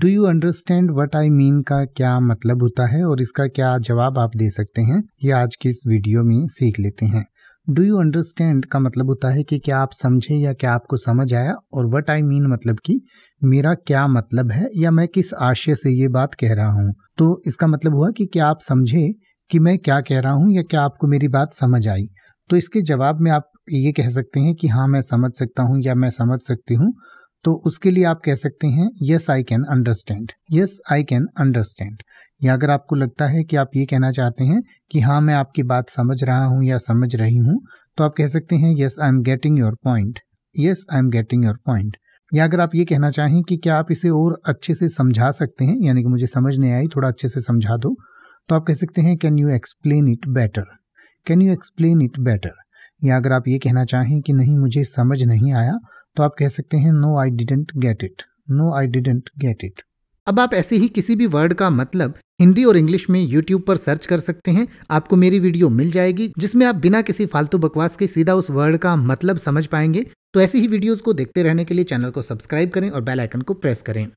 do you understand what I mean का क्या मतलब होता है और इसका क्या जवाब आप दे सकते हैं ये आज की इस वीडियो में सीख लेते हैं डू यू अंडरस्टैंड का मतलब होता है कि क्या आप समझे या क्या आपको समझ आया और वट आई मीन मतलब कि मेरा क्या मतलब है या मैं किस आशय से ये बात कह रहा हूँ तो इसका मतलब हुआ कि क्या आप समझे कि मैं क्या कह रहा हूँ या क्या आपको मेरी बात समझ आई तो इसके जवाब में आप ये कह सकते हैं कि हाँ मैं समझ सकता हूँ या मैं समझ सकती हूँ तो उसके लिए आप कह सकते हैं yes I can understand yes I can understand या अगर आपको लगता है कि आप ये कहना चाहते हैं कि हाँ मैं आपकी बात समझ रहा हूँ या समझ रही हूँ तो आप कह सकते हैं yes I am getting your point yes I am getting your point या अगर आप ये कहना चाहें कि क्या आप इसे और अच्छे से समझा सकते हैं यानी कि मुझे समझ नहीं आई थोड़ा अच्छे से समझा दो तो आप कह सकते हैं can you explain it better can you explain it better या अगर आप ये कहना चाहें कि नहीं मुझे समझ नहीं आया तो आप कह सकते हैं no I didn't get it no I didn't get it अब आप ऐसे ही किसी भी वर्ड का मतलब हिंदी और इंग्लिश में यूट्यूब पर सर्च कर सकते हैं आपको मेरी वीडियो मिल जाएगी जिसमें आप बिना किसी फालतू बकवास के सीधा उस वर्ड का मतलब समझ पाएंगे तो ऐसी ही वीडियोस को देखते रहने के लिए चैनल को सब्सक्राइब करें और बेल आइकन को प्रेस करें